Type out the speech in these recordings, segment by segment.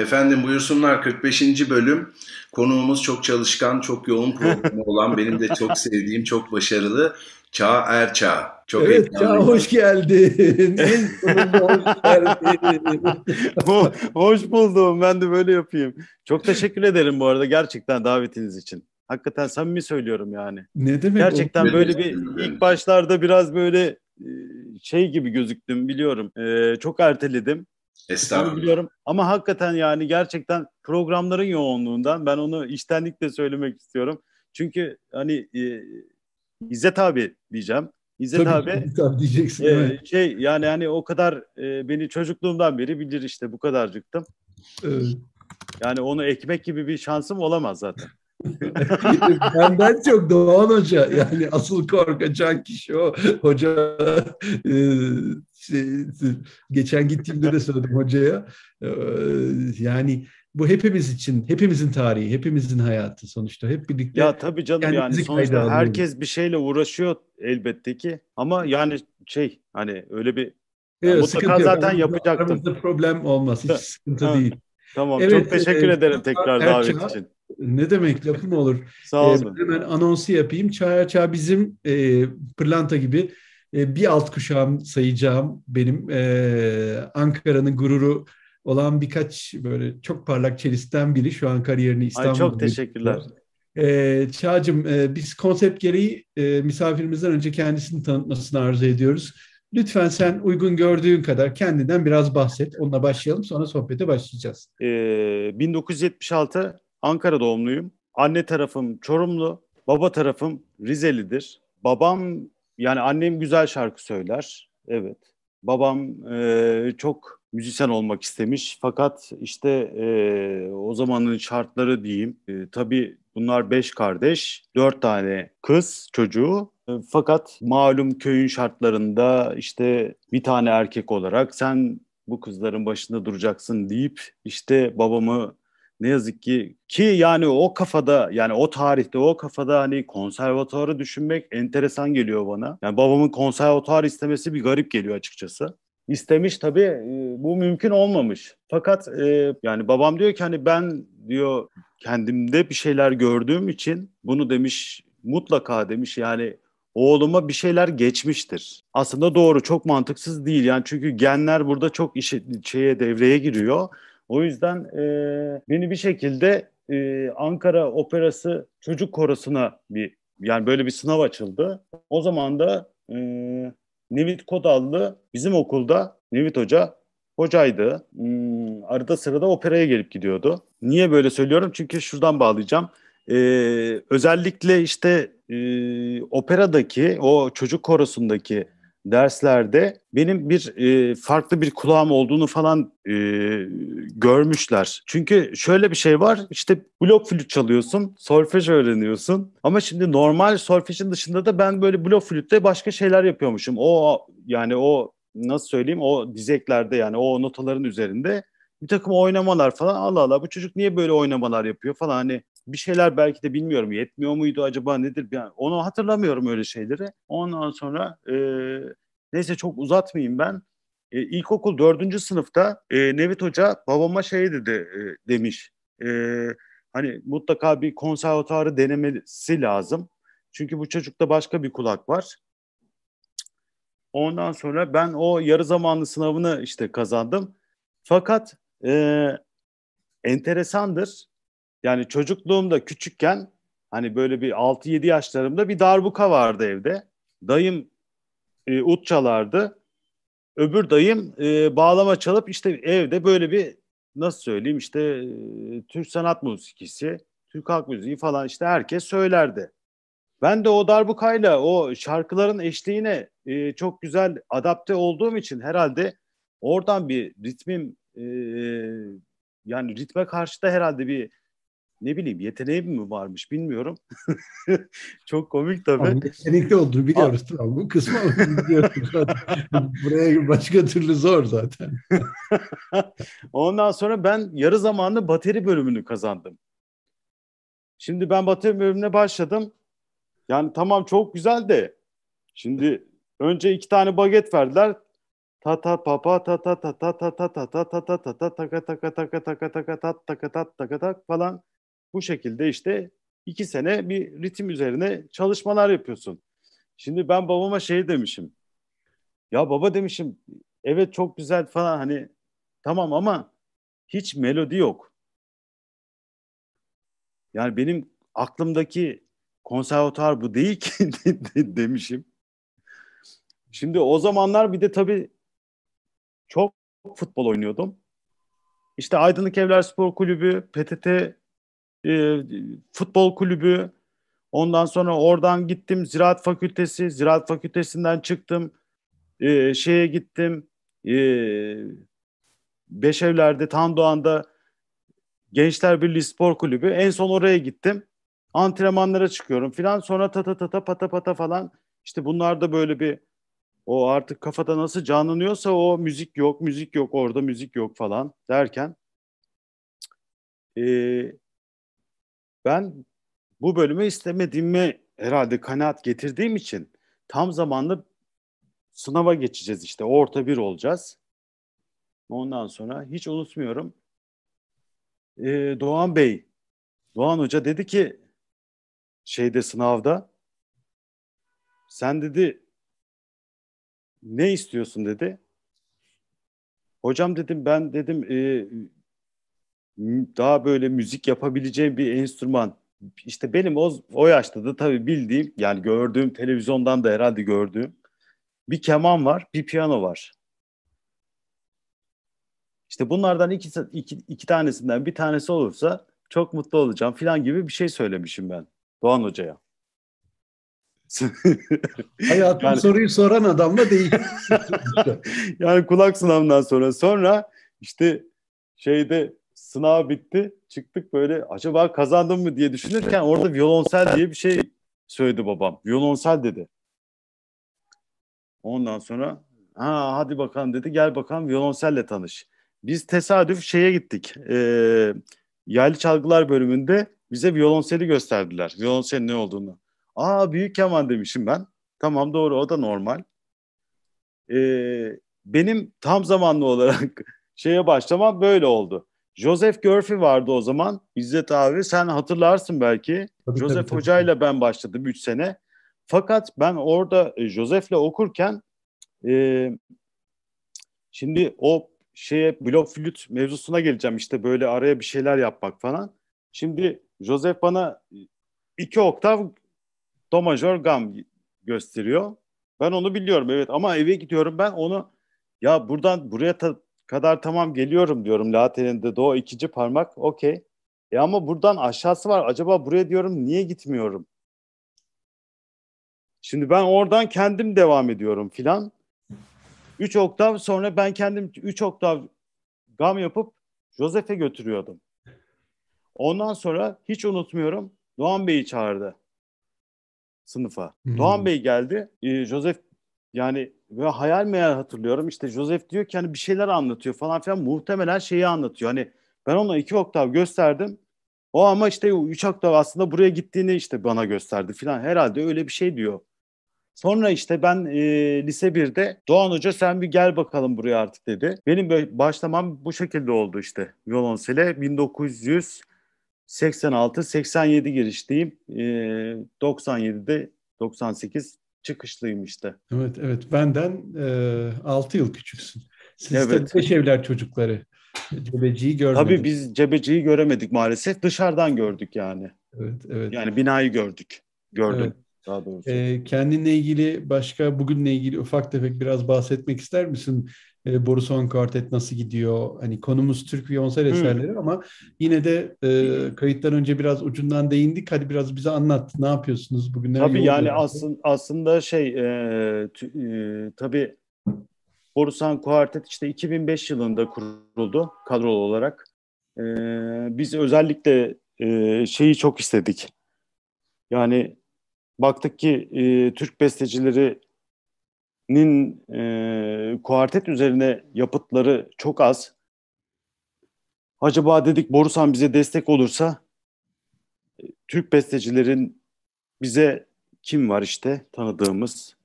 Efendim buyursunlar 45. bölüm. Konuğumuz çok çalışkan, çok yoğun programı olan, benim de çok sevdiğim, çok başarılı Çağ Erçağ. Çok evet, Çağ hoş geldin. hoş geldin. Bu, hoş buldum. Ben de böyle yapayım. Çok teşekkür ederim bu arada gerçekten davetiniz için. Hakikaten samimi söylüyorum yani. Ne demek? Gerçekten o? böyle bir ilk başlarda biraz böyle e, şey gibi gözüktüm biliyorum. Ee, çok erteledim. Estağfurullah. biliyorum. Ama hakikaten yani gerçekten programların yoğunluğundan ben onu iştenlikle söylemek istiyorum. Çünkü hani e, İzzet abi diyeceğim. İzzet Tabii, abi, tabii diyeceksin. E, evet. şey yani hani o kadar e, beni çocukluğumdan beri bilir işte bu kadarcıktım. Evet. Yani onu ekmek gibi bir şansım olamaz zaten. Benden çok Doğan Hoca yani asıl korkacak kişi o. Hoca e, şey, geçen gittiğimde de söyledim hocaya. E, yani bu hepimiz için, hepimizin tarihi, hepimizin hayatı sonuçta. Hep birlikte. Ya tabii canım yani sonuçta herkes bir şeyle uğraşıyor elbette ki. Ama yani şey hani öyle bir yani evet, mutlaka yok. zaten yapacaktım. Aramızda problem olmaz. Hiç sıkıntı değil. Tamam. Evet, çok teşekkür e, ederim tekrar Erçağ, davet için. Ne demek lafım olur. Sağ e, olun. Ee, hemen anonsu yapayım. Çağ Erçağ bizim e, pırlanta gibi e, bir alt kuşağım sayacağım. Benim e, Ankara'nın gururu olan birkaç böyle çok parlak çelisten biri şu an kariyerini İstanbul'da. Ay çok teşekkürler. E, ee, Çağcım e, biz konsept gereği e, misafirimizden önce kendisini tanıtmasını arzu ediyoruz. Lütfen sen uygun gördüğün kadar kendinden biraz bahset. Onunla başlayalım sonra sohbete başlayacağız. E, ee, 1976 Ankara doğumluyum. Anne tarafım Çorumlu, baba tarafım Rizeli'dir. Babam yani annem güzel şarkı söyler. Evet. Babam e, çok müzisyen olmak istemiş. Fakat işte e, o zamanın şartları diyeyim. E, tabii bunlar beş kardeş, dört tane kız çocuğu. E, fakat malum köyün şartlarında işte bir tane erkek olarak sen bu kızların başında duracaksın deyip işte babamı ne yazık ki ki yani o kafada yani o tarihte o kafada hani konservatuarı düşünmek enteresan geliyor bana. Yani babamın konservatuar istemesi bir garip geliyor açıkçası istemiş tabii e, bu mümkün olmamış. Fakat e, yani babam diyor ki hani ben diyor kendimde bir şeyler gördüğüm için bunu demiş mutlaka demiş yani oğluma bir şeyler geçmiştir. Aslında doğru çok mantıksız değil yani çünkü genler burada çok işe, şeye devreye giriyor. O yüzden e, beni bir şekilde e, Ankara Operası Çocuk Korosu'na bir yani böyle bir sınav açıldı. O zaman da e, Nevit Kodallı bizim okulda Nevit Hoca hocaydı. Hmm, arada sırada operaya gelip gidiyordu. Niye böyle söylüyorum? Çünkü şuradan bağlayacağım. Ee, özellikle işte e, operadaki o çocuk korosundaki derslerde benim bir e, farklı bir kulağım olduğunu falan e, görmüşler. Çünkü şöyle bir şey var işte blok flüt çalıyorsun, solfej öğreniyorsun ama şimdi normal solfejin dışında da ben böyle blok flütte başka şeyler yapıyormuşum. O yani o nasıl söyleyeyim o dizeklerde yani o notaların üzerinde bir takım oynamalar falan Allah Allah bu çocuk niye böyle oynamalar yapıyor falan hani bir şeyler belki de bilmiyorum yetmiyor muydu acaba nedir yani onu hatırlamıyorum öyle şeyleri. Ondan sonra e, neyse çok uzatmayayım ben. E, ilkokul dördüncü sınıfta e, Nevit Hoca babama şey dedi e, demiş. E, hani mutlaka bir konservatuarı denemesi lazım. Çünkü bu çocukta başka bir kulak var. Ondan sonra ben o yarı zamanlı sınavını işte kazandım. Fakat e, enteresandır. Yani çocukluğumda küçükken hani böyle bir 6-7 yaşlarımda bir darbuka vardı evde. Dayım e, ut çalardı. Öbür dayım e, bağlama çalıp işte evde böyle bir nasıl söyleyeyim işte e, Türk sanat müziği, Türk halk müziği falan işte herkes söylerdi. Ben de o darbukayla o şarkıların eşliğine e, çok güzel adapte olduğum için herhalde oradan bir ritmim e, yani ritme karşı da herhalde bir ne bileyim yeteneğim mi varmış bilmiyorum. Çok komik tabii. Ama yetenekli olduğunu biliyoruz. Tamam, bu kısmı biliyoruz Buraya başka türlü zor zaten. Ondan sonra ben yarı zamanlı bateri bölümünü kazandım. Şimdi ben bateri bölümüne başladım. Yani tamam çok güzel de şimdi önce iki tane baget verdiler ta ta pa pa ta ta ta ta ta ta ta ta ta ta ta ta taka taka taka taka taka tak taka tak taka tak falan. Bu şekilde işte iki sene bir ritim üzerine çalışmalar yapıyorsun. Şimdi ben babama şey demişim. Ya baba demişim evet çok güzel falan hani tamam ama hiç melodi yok. Yani benim aklımdaki konservatuar bu değil ki demişim. Şimdi o zamanlar bir de tabii çok futbol oynuyordum. İşte Aydınlık Evler Spor Kulübü, PTT e, futbol kulübü. Ondan sonra oradan gittim ziraat fakültesi. Ziraat fakültesinden çıktım. E, şeye gittim. E, Beşevler'de, Doğan'da Gençler Birliği Spor Kulübü. En son oraya gittim. Antrenmanlara çıkıyorum filan. Sonra tata tata pata pata falan. İşte bunlar da böyle bir o artık kafada nasıl canlanıyorsa o müzik yok, müzik yok, orada müzik yok falan derken. E, ben bu bölümü istemediğimi herhalde kanaat getirdiğim için tam zamanlı sınava geçeceğiz işte. Orta bir olacağız. Ondan sonra hiç unutmuyorum. Ee, Doğan Bey, Doğan Hoca dedi ki şeyde sınavda sen dedi ne istiyorsun dedi. Hocam dedim ben dedim e, daha böyle müzik yapabileceğim bir enstrüman. İşte benim o, o yaşta da tabii bildiğim yani gördüğüm televizyondan da herhalde gördüğüm bir keman var, bir piyano var. İşte bunlardan iki, iki, iki tanesinden bir tanesi olursa çok mutlu olacağım filan gibi bir şey söylemişim ben Doğan Hoca'ya. Hayatım yani, soruyu soran adam da değil. yani kulak sınavından sonra sonra işte şeyde sınav bitti. Çıktık böyle acaba kazandım mı diye düşünürken orada violonsel diye bir şey söyledi babam. Violonsel dedi. Ondan sonra ha hadi bakalım dedi gel bakalım violonselle tanış. Biz tesadüf şeye gittik. E, yaylı çalgılar bölümünde bize violonseli gösterdiler. Violonselin ne olduğunu. Aa büyük keman demişim ben. Tamam doğru o da normal. E, benim tam zamanlı olarak şeye başlamam böyle oldu. Joseph Görfi vardı o zaman. İzzet abi sen hatırlarsın belki. Tabii, Joseph tabii, Hoca ile ben başladım 3 sene. Fakat ben orada e, Joseph'le okurken e, şimdi o şeye blok flüt mevzusuna geleceğim işte böyle araya bir şeyler yapmak falan. Şimdi Joseph bana e, iki oktav do majör gam gösteriyor. Ben onu biliyorum evet ama eve gidiyorum ben onu ya buradan buraya ta, kadar tamam geliyorum diyorum Latin'in de do ikinci parmak okey. E ama buradan aşağısı var. Acaba buraya diyorum niye gitmiyorum? Şimdi ben oradan kendim devam ediyorum filan. Üç oktav sonra ben kendim üç oktav gam yapıp Josef'e götürüyordum. Ondan sonra hiç unutmuyorum Doğan Bey'i çağırdı sınıfa. Hmm. Doğan Bey geldi. E, Josef yani ve hayal meyal hatırlıyorum. İşte Joseph diyor ki hani bir şeyler anlatıyor falan filan. Muhtemelen şeyi anlatıyor. Hani ben ona iki oktav gösterdim. O ama işte üç oktav aslında buraya gittiğini işte bana gösterdi filan. Herhalde öyle bir şey diyor. Sonra işte ben e, lise 1'de Doğan Hoca sen bir gel bakalım buraya artık dedi. Benim böyle başlamam bu şekilde oldu işte Yolonsele 1986 87 girişliyim. E, 97'de 98 çıkışlıyım işte. Evet evet benden e, 6 yıl küçüksün. Siz evet. de beş evler çocukları. Cebeci'yi görmedik. Tabii biz Cebeci'yi göremedik maalesef. Dışarıdan gördük yani. Evet evet. Yani binayı gördük. Gördüm. Evet. Daha doğrusu. Ee, kendinle ilgili başka bugünle ilgili ufak tefek biraz bahsetmek ister misin? e, Boruson Quartet nasıl gidiyor? Hani konumuz Türk Viyonsel hmm. eserleri ama yine de e, kayıttan önce biraz ucundan değindik. Hadi biraz bize anlat. Ne yapıyorsunuz bugünler? Tabii yani aslın, aslında şey e, t, e, tabii Borusan Quartet işte 2005 yılında kuruldu kadrolu olarak. E, biz özellikle e, şeyi çok istedik. Yani baktık ki e, Türk bestecileri nin e, kuartet üzerine yapıtları çok az. Acaba dedik Borusan bize destek olursa e, Türk bestecilerin bize kim var işte tanıdığımız.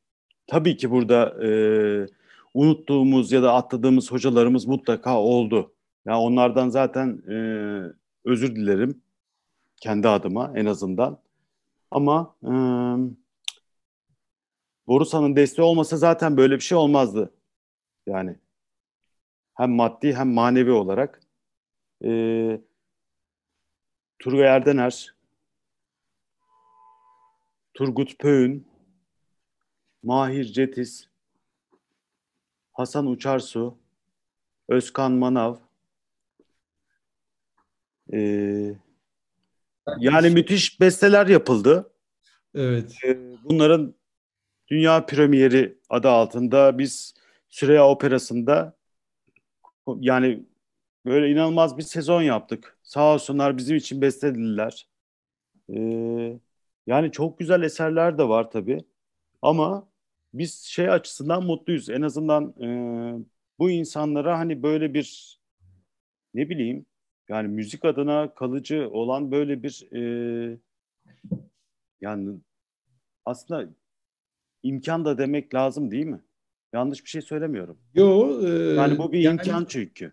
Tabii ki burada e, unuttuğumuz ya da atladığımız hocalarımız mutlaka oldu. Ya yani onlardan zaten e, özür dilerim kendi adıma en azından. Ama e, Borusan'ın desteği olmasa zaten böyle bir şey olmazdı. Yani hem maddi hem manevi olarak. E, Turgay Erdener, Turgut Pöğün, Mahir Cetis, Hasan Uçarsu, Özkan Manav. Ee, yani müthiş besteler yapıldı. Evet. Ee, bunların Dünya Premieri adı altında biz Süreya Operası'nda yani böyle inanılmaz bir sezon yaptık. Sağ olsunlar bizim için beslediler. Ee, yani çok güzel eserler de var tabii. Ama biz şey açısından mutluyuz. En azından e, bu insanlara hani böyle bir ne bileyim yani müzik adına kalıcı olan böyle bir e, yani aslında imkan da demek lazım değil mi? Yanlış bir şey söylemiyorum. Yo. E, yani bu bir yani, imkan çünkü.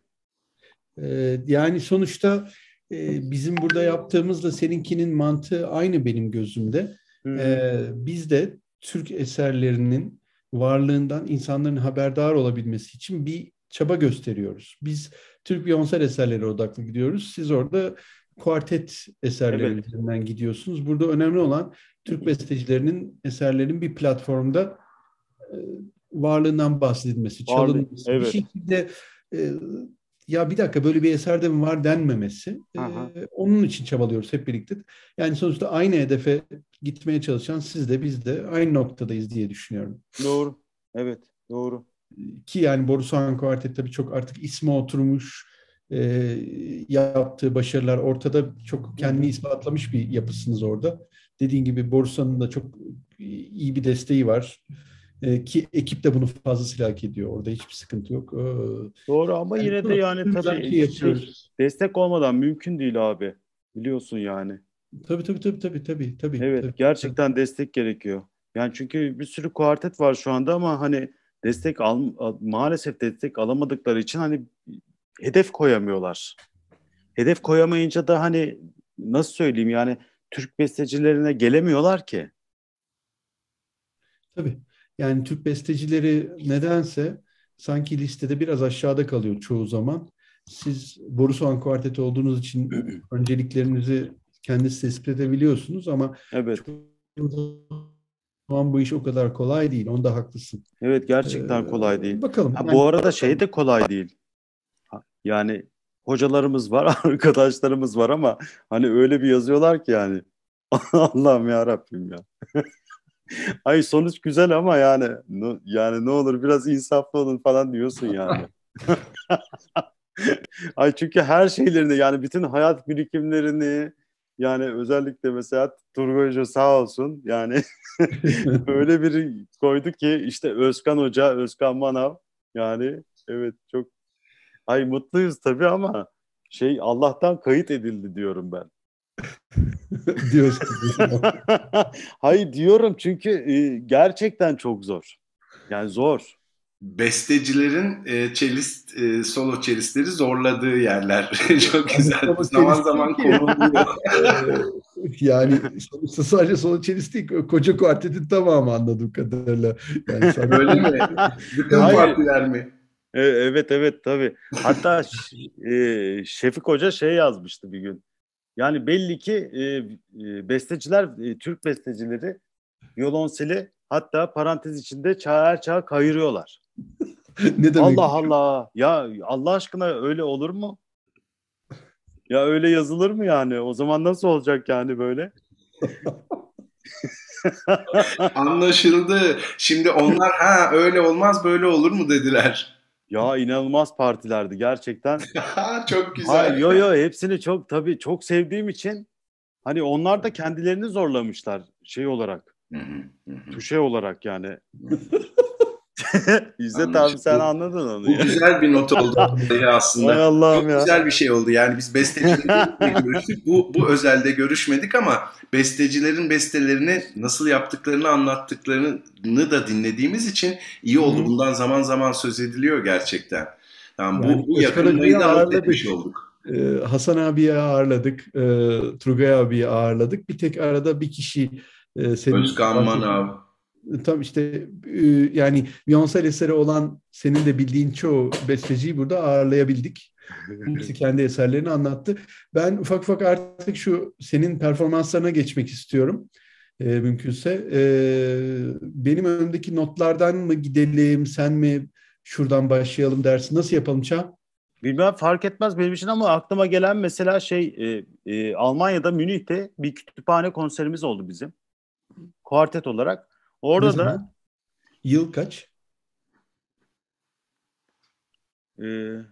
E, yani sonuçta e, bizim burada yaptığımızla seninkinin mantığı aynı benim gözümde. Hmm. E, biz de Türk eserlerinin varlığından insanların haberdar olabilmesi için bir çaba gösteriyoruz. Biz Türk Beyoncé eserleri odaklı gidiyoruz. Siz orada kuartet eserlerinden evet. gidiyorsunuz. Burada önemli olan Türk bestecilerinin eserlerinin bir platformda e, varlığından bahsedilmesi, çalınması, evet. bir şekilde e, ya bir dakika böyle bir eserde mi var denmemesi. Aha. E, onun için çabalıyoruz hep birlikte. Yani sonuçta aynı hedefe gitmeye çalışan siz de biz de aynı noktadayız diye düşünüyorum. Doğru. Evet, doğru. Ki yani Borusan Kuartet tabii çok artık ismi oturmuş, e, yaptığı başarılar ortada çok kendini ispatlamış bir yapısınız orada. Dediğin gibi borsanın da çok iyi bir desteği var. E, ki ekip de bunu fazlasıyla hak ediyor. Orada hiçbir sıkıntı yok. E, Doğru ama yani yine de yani tabii şey destek olmadan mümkün değil abi. Biliyorsun yani. Tabii tabii tabii tabii tabii tabii. Evet tabii, gerçekten tabii. destek gerekiyor. Yani çünkü bir sürü kuartet var şu anda ama hani destek al maalesef destek alamadıkları için hani hedef koyamıyorlar. Hedef koyamayınca da hani nasıl söyleyeyim yani Türk bestecilerine gelemiyorlar ki. Tabii. Yani Türk bestecileri nedense sanki listede biraz aşağıda kalıyor çoğu zaman. Siz Borusan Kuarteti olduğunuz için önceliklerinizi kendiniz tespit edebiliyorsunuz ama evet. zaman bu iş o kadar kolay değil. Onda haklısın. Evet gerçekten ee, kolay değil. Bakalım. Ha, Bu arada şey de kolay değil. Yani hocalarımız var, arkadaşlarımız var ama hani öyle bir yazıyorlar ki yani Allah'ım ya Rabbim ya. Ay sonuç güzel ama yani yani ne olur biraz insaflı olun falan diyorsun yani. Ay çünkü her şeylerini yani bütün hayat birikimlerini yani özellikle mesela Turgay Hoca sağ olsun yani öyle bir koydu ki işte Özkan Hoca, Özkan Manav yani evet çok Ay mutluyuz tabii ama şey Allah'tan kayıt edildi diyorum ben. Diyorsun. Hayır diyorum çünkü e, gerçekten çok zor. Yani zor. Bestecilerin e, çelist e, solo çelistleri zorladığı yerler çok güzel. Yani, zaman zaman konuluyor. yani sonuçta sadece solo çelist değil, koca kuartetin tamamı anladığım kadarıyla. Yani sana... Öyle mi? Bütün partiler mi? E, evet evet tabii. Hatta e, Şefik Hoca şey yazmıştı bir gün. Yani belli ki e, e besteciler, e, Türk bestecileri violonseli hatta parantez içinde çağır çağ kayırıyorlar. ne demek? Allah Allah. Ya Allah aşkına öyle olur mu? Ya öyle yazılır mı yani? O zaman nasıl olacak yani böyle? Anlaşıldı. Şimdi onlar ha öyle olmaz böyle olur mu dediler. Ya inanılmaz partilerdi gerçekten. çok güzel. Hayır, yo yo hepsini çok tabii çok sevdiğim için hani onlar da kendilerini zorlamışlar şey olarak. tuşe olarak yani. Yüzde tabii sen anladın onu. Bu ya. güzel bir not oldu aslında. Ay Allah'ım Çok ya. güzel bir şey oldu. Yani biz bestecilerle Bu, bu özelde görüşmedik ama bestecilerin bestelerini nasıl yaptıklarını anlattıklarını da dinlediğimiz için iyi oldu. Bundan zaman zaman söz ediliyor gerçekten. Yani, yani bu, bu yakınlığı da halletmiş olduk. Ee, Hasan abi'ye ağırladık, e, Turgay abiyi ağırladık. Bir tek arada bir kişi e, senin Özkan Manav tam işte yani Beyoncé eseri olan senin de bildiğin çoğu besteciyi burada ağırlayabildik. Hepsi kendi eserlerini anlattı. Ben ufak ufak artık şu senin performanslarına geçmek istiyorum e, mümkünse. E, benim önümdeki notlardan mı gidelim, sen mi şuradan başlayalım dersin? Nasıl yapalım Çağ? Bilmem fark etmez benim için ama aklıma gelen mesela şey e, e, Almanya'da Münih'te bir kütüphane konserimiz oldu bizim. Kuartet olarak. Orada ne da zaman? yıl kaç? Ee,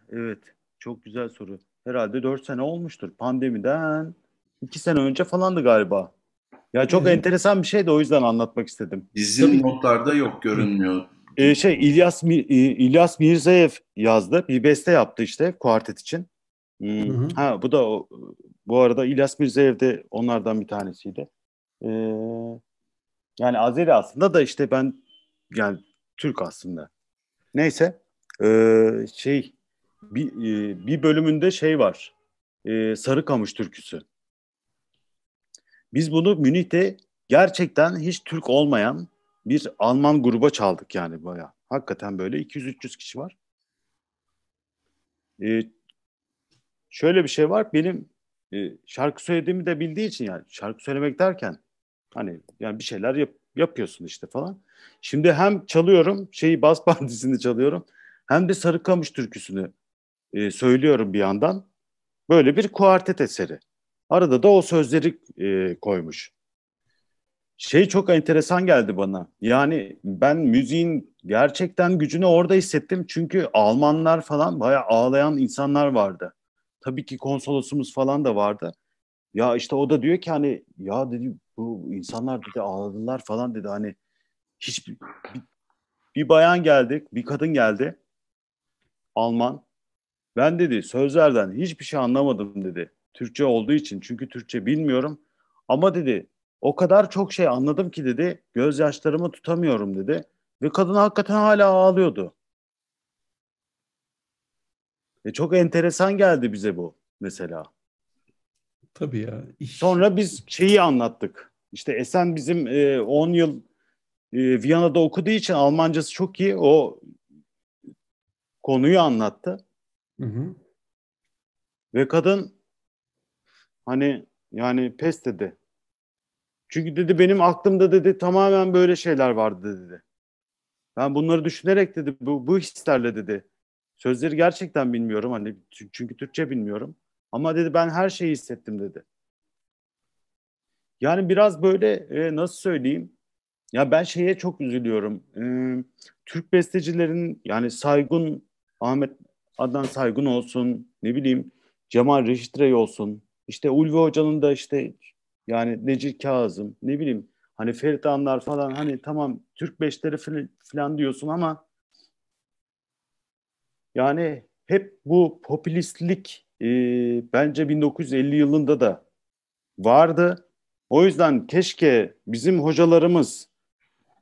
evet. Çok güzel soru. Herhalde 4 sene olmuştur. Pandemiden 2 sene önce falandı galiba. Ya çok evet. enteresan bir şey de o yüzden anlatmak istedim. Bizim notlarda yok görünmüyor. Ee, şey İlyas İlyas Mirzayev yazdı. Bir beste yaptı işte kuartet için. Hmm. Hı hı. Ha bu da bu arada İlyas Mirzayev de onlardan bir tanesiydi. Ee, yani Azeri aslında da işte ben yani Türk aslında. Neyse ee, şey bir, e, bir bölümünde şey var. E, Sarıkamış türküsü. Biz bunu Münih'te gerçekten hiç Türk olmayan bir Alman gruba çaldık yani baya. Hakikaten böyle 200-300 kişi var. Ee, şöyle bir şey var. Benim e, şarkı söylediğimi de bildiği için yani şarkı söylemek derken Hani yani bir şeyler yap, yapıyorsun işte falan. Şimdi hem çalıyorum şeyi bas partisini çalıyorum hem de Sarıkamış türküsünü e, söylüyorum bir yandan. Böyle bir kuartet eseri. Arada da o sözleri e, koymuş. Şey çok enteresan geldi bana. Yani ben müziğin gerçekten gücünü orada hissettim. Çünkü Almanlar falan bayağı ağlayan insanlar vardı. Tabii ki konsolosumuz falan da vardı. Ya işte o da diyor ki hani ya dedi bu insanlar dedi ağladılar falan dedi hani hiç bir, bir bayan geldik, bir kadın geldi. Alman. Ben dedi sözlerden hiçbir şey anlamadım dedi. Türkçe olduğu için çünkü Türkçe bilmiyorum. Ama dedi o kadar çok şey anladım ki dedi gözyaşlarımı tutamıyorum dedi. Ve kadın hakikaten hala ağlıyordu. E çok enteresan geldi bize bu mesela. Tabii ya. İş... Sonra biz şeyi anlattık. İşte Esen bizim 10 e, yıl e, Viyana'da okuduğu için Almancası çok iyi. O konuyu anlattı. Hı hı. Ve kadın hani yani pes dedi. Çünkü dedi benim aklımda dedi tamamen böyle şeyler vardı dedi. Ben bunları düşünerek dedi bu, bu hislerle dedi. Sözleri gerçekten bilmiyorum hani çünkü Türkçe bilmiyorum. Ama dedi ben her şeyi hissettim dedi. Yani biraz böyle e, nasıl söyleyeyim? Ya ben şeye çok üzülüyorum. E, Türk bestecilerin yani Saygun Ahmet Adnan Saygun olsun ne bileyim Cemal Reşitrey olsun işte Ulvi Hoca'nın da işte yani Necil Kazım ne bileyim hani Ferit Anlar falan hani tamam Türk beşleri falan diyorsun ama yani hep bu popülistlik e, bence 1950 yılında da vardı. O yüzden keşke bizim hocalarımız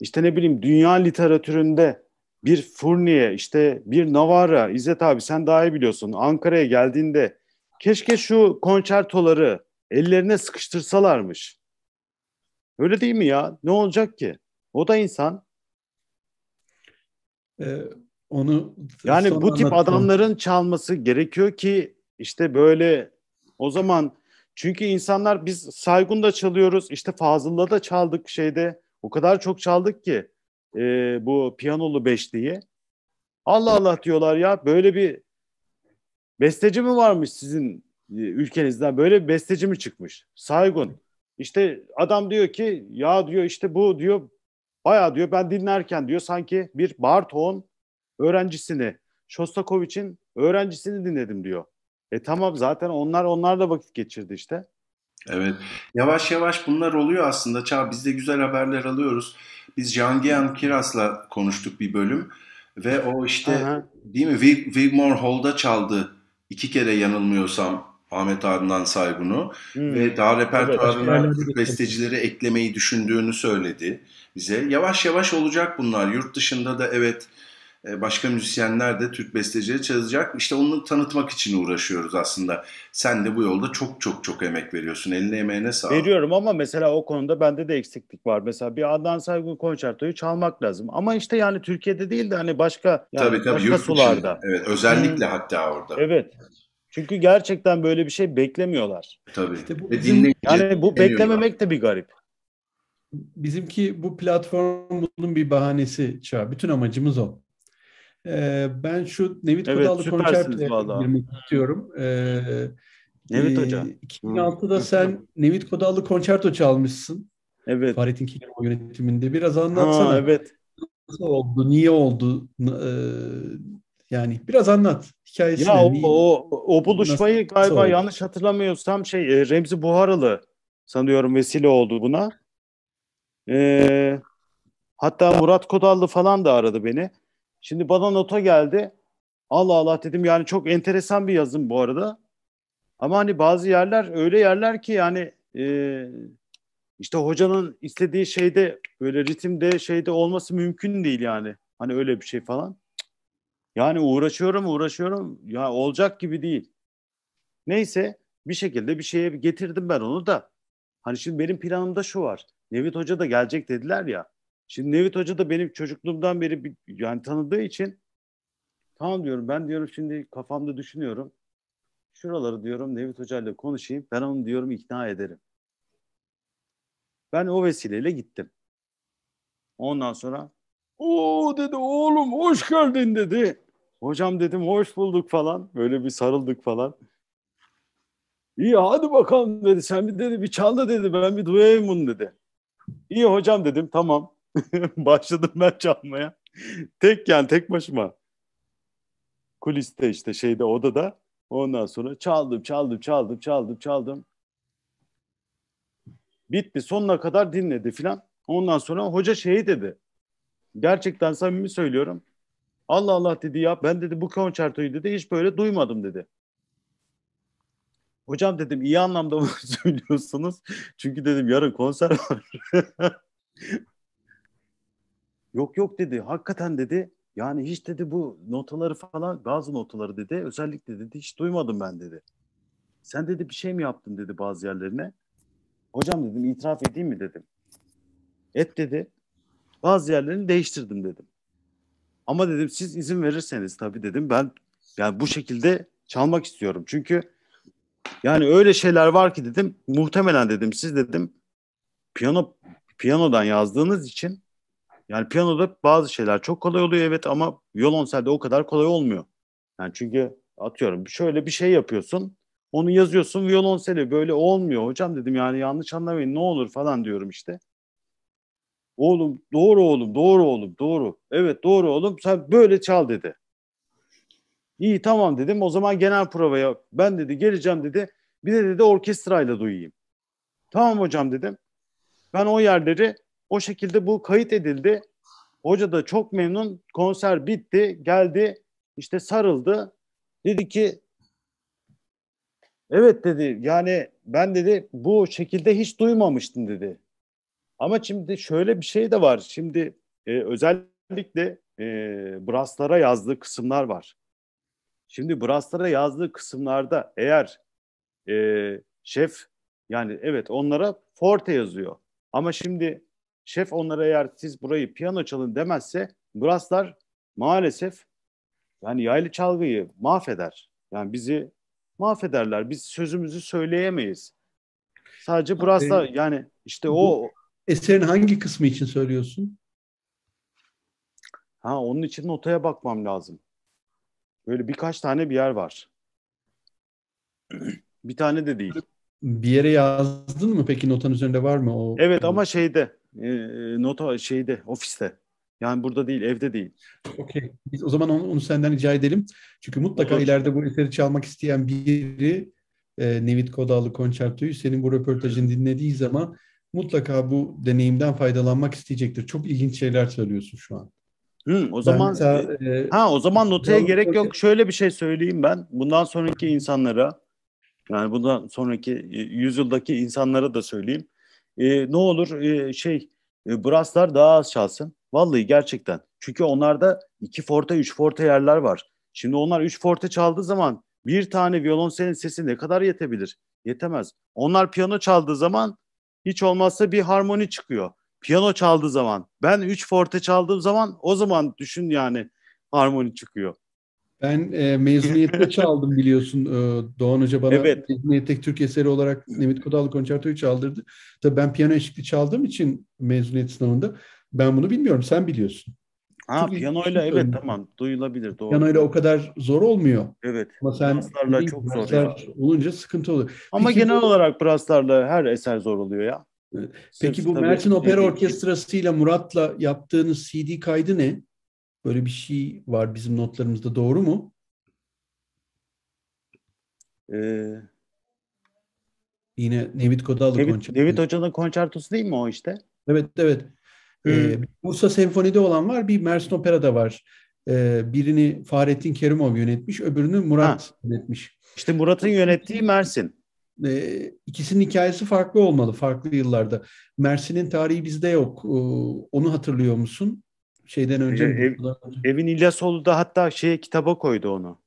işte ne bileyim dünya literatüründe bir Furniye, işte bir Navarra, İzzet abi sen daha iyi biliyorsun Ankara'ya geldiğinde keşke şu konçertoları ellerine sıkıştırsalarmış. Öyle değil mi ya? Ne olacak ki? O da insan. Ee, onu yani bu tip adamların çalması gerekiyor ki işte böyle o zaman çünkü insanlar biz Saygun'da çalıyoruz işte Fazıl'la da çaldık şeyde o kadar çok çaldık ki e, bu piyanolu beşliği. Allah Allah diyorlar ya böyle bir besteci mi varmış sizin e, ülkenizden böyle bir besteci mi çıkmış? Saygun. İşte adam diyor ki ya diyor işte bu diyor baya diyor ben dinlerken diyor sanki bir Barton öğrencisini Shostakovich'in öğrencisini dinledim diyor. E tamam zaten onlar onlar da vakit geçirdi işte. Evet. Yavaş yavaş bunlar oluyor aslında. Çağ biz de güzel haberler alıyoruz. Biz Jangian Kiras'la konuştuk bir bölüm ve o işte Aha. değil mi Wig, Wigmore Hall'da çaldı. iki kere yanılmıyorsam Ahmet Arınan Saygun'u hmm. ve daha repertuarına evet, bestecileri eklemeyi düşündüğünü söyledi bize. Yavaş yavaş olacak bunlar. Yurt dışında da evet e, başka müzisyenler de Türk bestecileri çalacak. İşte onu tanıtmak için uğraşıyoruz aslında. Sen de bu yolda çok çok çok emek veriyorsun. Eline emeğine sağlık. Veriyorum ama mesela o konuda bende de eksiklik var. Mesela bir Adnan Saygun konçertoyu çalmak lazım. Ama işte yani Türkiye'de değil de hani başka yani tabii, tabii, başka sularda. Için. Evet özellikle hmm. hatta orada. Evet. Çünkü gerçekten böyle bir şey beklemiyorlar. Tabii. İşte bu, bizim, yani bu beklememek de bir garip. Bizimki bu platform bunun bir bahanesi çağ. Bütün amacımız o ben şu Nevit evet, Kudallı konçertoya girmek istiyorum. E, Nevit Hoca. 2006'da sen Nevit Kodallı konçerto çalmışsın. Evet. Fahrettin Kilimo yönetiminde. Biraz anlatsana. Ha, evet. Nasıl oldu? Niye oldu? yani biraz anlat. Hikayesini. Ya o, o, o buluşmayı nasıl, galiba nasıl yanlış hatırlamıyorsam şey Remzi Buharalı sanıyorum vesile oldu buna. Ee, hatta Murat Kodallı falan da aradı beni. Şimdi bana nota geldi. Allah Allah dedim yani çok enteresan bir yazım bu arada. Ama hani bazı yerler öyle yerler ki yani e, işte hocanın istediği şeyde böyle ritimde şeyde olması mümkün değil yani. Hani öyle bir şey falan. Yani uğraşıyorum uğraşıyorum ya olacak gibi değil. Neyse bir şekilde bir şeye getirdim ben onu da. Hani şimdi benim planımda şu var. Nevit Hoca da gelecek dediler ya. Şimdi Nevit Hoca da benim çocukluğumdan beri bir, yani tanıdığı için tamam diyorum ben diyorum şimdi kafamda düşünüyorum. Şuraları diyorum Nevit Hoca ile konuşayım ben onu diyorum ikna ederim. Ben o vesileyle gittim. Ondan sonra o dedi oğlum hoş geldin dedi. Hocam dedim hoş bulduk falan. Böyle bir sarıldık falan. İyi hadi bakalım dedi. Sen bir dedi bir çal da dedi. Ben bir duyayım bunu dedi. İyi hocam dedim tamam. Başladım ben çalmaya. Tek yani tek başıma. Kuliste işte şeyde odada. Ondan sonra çaldım, çaldım, çaldım, çaldım, çaldım. Bitti sonuna kadar dinledi filan. Ondan sonra hoca şeyi dedi. Gerçekten samimi söylüyorum. Allah Allah dedi ya ben dedi bu konçertoyu dedi hiç böyle duymadım dedi. Hocam dedim iyi anlamda mı söylüyorsunuz? Çünkü dedim yarın konser var. Yok yok dedi. Hakikaten dedi. Yani hiç dedi bu notaları falan bazı notaları dedi. Özellikle dedi hiç duymadım ben dedi. Sen dedi bir şey mi yaptın dedi bazı yerlerine. Hocam dedim itiraf edeyim mi dedim. Et dedi. Bazı yerlerini değiştirdim dedim. Ama dedim siz izin verirseniz tabii dedim ben yani bu şekilde çalmak istiyorum. Çünkü yani öyle şeyler var ki dedim muhtemelen dedim siz dedim piyano piyanodan yazdığınız için yani piyanoda bazı şeyler çok kolay oluyor evet ama violonselde o kadar kolay olmuyor. Yani çünkü atıyorum şöyle bir şey yapıyorsun. Onu yazıyorsun violonseli böyle olmuyor hocam dedim yani yanlış anlamayın ne olur falan diyorum işte. Oğlum doğru oğlum doğru oğlum doğru. Evet doğru oğlum sen böyle çal dedi. İyi tamam dedim o zaman genel provaya ben dedi geleceğim dedi. Bir de dedi orkestrayla duyayım. Tamam hocam dedim. Ben o yerleri o şekilde bu kayıt edildi. Hoca da çok memnun. Konser bitti. Geldi. işte sarıldı. Dedi ki evet dedi yani ben dedi bu şekilde hiç duymamıştım dedi. Ama şimdi şöyle bir şey de var. Şimdi e, özellikle e, Braslara yazdığı kısımlar var. Şimdi brasslara yazdığı kısımlarda eğer e, şef yani evet onlara forte yazıyor. Ama şimdi şef onlara eğer siz burayı piyano çalın demezse brasslar maalesef yani yaylı çalgıyı mahveder. Yani bizi mahvederler. Biz sözümüzü söyleyemeyiz. Sadece brassla yani işte o eserin hangi kısmı için söylüyorsun? Ha onun için notaya bakmam lazım. Böyle birkaç tane bir yer var. bir tane de değil. Bir yere yazdın mı peki notan üzerinde var mı o? Evet ama şeyde e, e, nota şeyde ofiste. Yani burada değil, evde değil. Okey. Biz o zaman onu, onu senden rica edelim. Çünkü mutlaka Olur. ileride bu eseri çalmak isteyen biri e, Nevit Kodalı konçertoyu senin bu röportajını dinlediği zaman mutlaka bu deneyimden faydalanmak isteyecektir. Çok ilginç şeyler söylüyorsun şu an. Hı, o zaman mesela, e, e, ha o zaman notaya gerek yok. Şöyle bir şey söyleyeyim ben. Bundan sonraki insanlara yani bundan sonraki yüzyıldaki insanlara da söyleyeyim e, ne olur e, şey e, brasslar daha az çalsın. Vallahi gerçekten. Çünkü onlarda iki forte, üç forte yerler var. Şimdi onlar üç forte çaldığı zaman bir tane violonselin sesi ne kadar yetebilir? Yetemez. Onlar piyano çaldığı zaman hiç olmazsa bir harmoni çıkıyor. Piyano çaldığı zaman ben üç forte çaldığım zaman o zaman düşün yani harmoni çıkıyor. Ben e, mezuniyette çaldım biliyorsun. E, Doğan Hoca bana evet. mezuniyette Türk eseri olarak Nemit Kodalı konçertoyu çaldırdı. Tabii ben piyano eşlikli çaldığım için mezuniyet sınavında ben bunu bilmiyorum. Sen biliyorsun. Ha çok piyanoyla evet önemli. tamam duyulabilir doğru. Piyanoyla o kadar zor olmuyor. Evet. Ama sen brasslarla çok zor. Ya. Olunca sıkıntı oluyor. Ama Peki, genel bu, olarak brasslarla her eser zor oluyor ya. Peki Sırf bu Mersin şey Opera Orkestrası ile Murat'la yaptığınız CD kaydı ne? Böyle bir şey var bizim notlarımızda doğru mu? Ee, Yine Nevit Kodalı Nevit, konçertosu. Nevit Hoca'nın konçertosu değil mi o işte? Evet evet. Hmm. Ee, Bursa Senfoni'de olan var, bir Mersin Opera'da var. Ee, birini Fahrettin Kerimov yönetmiş, öbürünü Murat ha. yönetmiş. İşte Murat'ın ee, yönettiği Mersin. Ee, ikisinin hikayesi farklı olmalı, farklı yıllarda. Mersin'in tarihi bizde yok. Ee, onu hatırlıyor musun? şeyden önce. E, ev, evin da hatta şeye kitaba koydu onu.